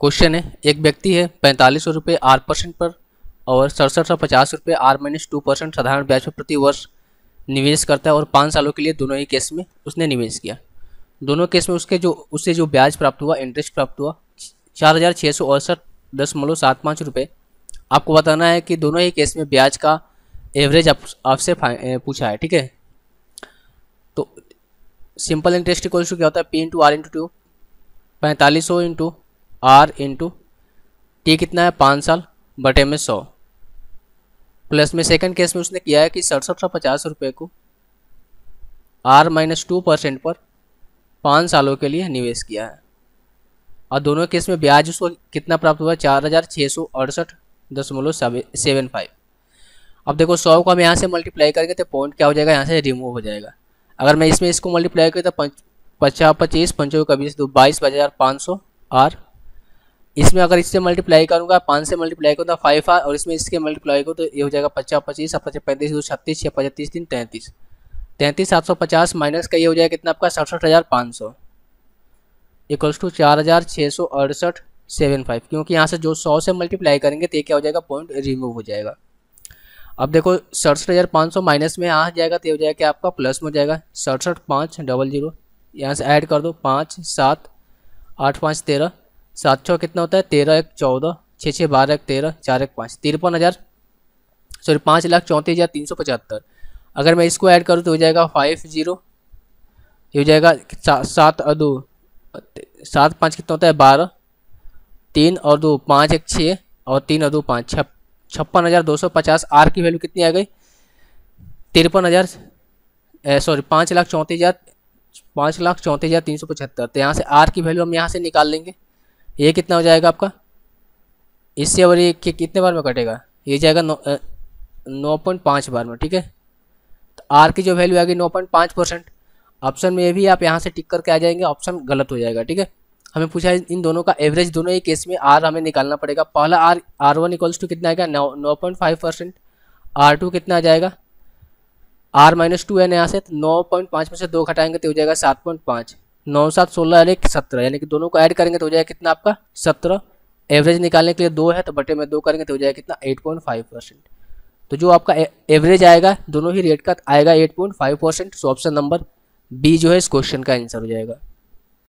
question है एक व्यक्ति है पैंतालीस सौ रुपये आर परसेंट पर और सड़सठ सौ पचास रुपये आर माइनस टू परसेंट साधारण ब्याज पर प्रति वर्ष निवेश करता है और पाँच सालों के लिए दोनों ही केस में उसने निवेश किया दोनों केस में उसके जो उससे जो ब्याज प्राप्त हुआ इंटरेस्ट प्राप्त हुआ चार हज़ार छः सौ अड़सठ सात पाँच रुपये आपको बताना है कि दोनों ही केस में ब्याज का एवरेज आप, आपसे पूछा है ठीक है तो सिंपल इंटरेस्ट इक्वल्स टू क्या होता है P into R into two पैंतालीस सौ इंटू आर इंटू टी कितना है पाँच साल बटे में सौ प्लस में सेकंड केस में उसने किया है कि सड़सठ सौ पचास रुपये को आर माइनस टू परसेंट पर पाँच सालों के लिए निवेश किया है और दोनों केस में ब्याज उसको कितना प्राप्त हुआ चार हज़ार छः सौ अड़सठ दशमलव सेवन फाइव अब देखो सौ को हम यहाँ से मल्टीप्लाई करेंगे तो पॉइंट क्या हो जाएगा यहाँ से रिमूव हो जाएगा अगर मैं इसमें इसको मल्टीप्लाई करें तो पचास पच्चीस पंचों का बीस दो बाईस हज़ार पाँच सौ आर इसमें अगर इससे मल्टीप्लाई करूंगा पाँच से मल्टीप्लाई करूँगा फाइव आर और इसमें इसके मल्टीप्लाई करूँ तो ये हो जाएगा पचास पच्चीस पचास पैंतीस दो छत्तीस छः पचतीस तीन तैंतीस तैंतीस सात सौ पचास माइनस का ये हो जाएगा कितना आपका सड़सठ हज़ार पाँच सौ इक्वल्स टू चार हज़ार छः सौ अड़सठ सेवन फाइव क्योंकि यहाँ से जो सौ से मल्टीप्लाई करेंगे तो ये क्या हो जाएगा पॉइंट रिमूव हो जाएगा अब देखो सड़सठ हज़ार पाँच सौ माइनस में आ जाएगा तो ये हो जाएगा क्या आपका प्लस में हो जाएगा सड़सठ पाँच डबल जीरो यहाँ से ऐड कर दो पाँच सात आठ पाँच तेरह सात छः कितना होता है तेरह एक चौदह छः छः बारह एक तेरह चार एक पाँच तिरपन हज़ार सॉरी पाँच लाख चौंतीस हज़ार तीन सौ पचहत्तर अगर मैं इसको ऐड करूँ तो हो जाएगा फाइव ज़ीरो ये हो जाएगा सात और दो सात पाँच कितना होता है बारह तीन और दो पाँच एक छः और तीन और दो पाँच छप छप्पन हज़ार दो सौ पचास आर की वैल्यू कितनी आ गई तिरपन हज़ार सॉरी पाँच लाख चौंतीस हज़ार पाँच लाख चौंतीस हज़ार तीन सौ पचहत्तर तो यहाँ से आर की वैल्यू हम यहाँ से निकाल लेंगे ये कितना हो जाएगा आपका इससे और ये कितने बार में कटेगा ये जाएगा नौ नौ पॉइंट पाँच बार में ठीक है तो आर की जो वैल्यू आएगी नौ पॉइंट पाँच परसेंट ऑप्शन में भी आप यहाँ से टिक करके आ जाएंगे ऑप्शन गलत हो जाएगा ठीक है हमें पूछा है इन दोनों का एवरेज दोनों ही केस में आर हमें निकालना पड़ेगा पहला R R one equals to कितना आएगा नौ नौ point five percent R two कितना आ जाएगा आर माइनस टू एन यहाँ से तो नौ पॉइंट पाँच में से दो घटाएंगे तो हो जाएगा सात पॉइंट पाँच नौ सात सोलह यानी सत्रह यानी कि दोनों को ऐड करेंगे तो हो जाएगा कितना आपका सत्रह एवरेज निकालने के लिए दो है तो बटे में दो करेंगे तो हो जाएगा कितना एट पॉइंट फाइव परसेंट तो जो आपका एवरेज आएगा दोनों ही रेट का आएगा eight point five percent so option number B जो है इस क्वेश्चन का आंसर हो जाएगा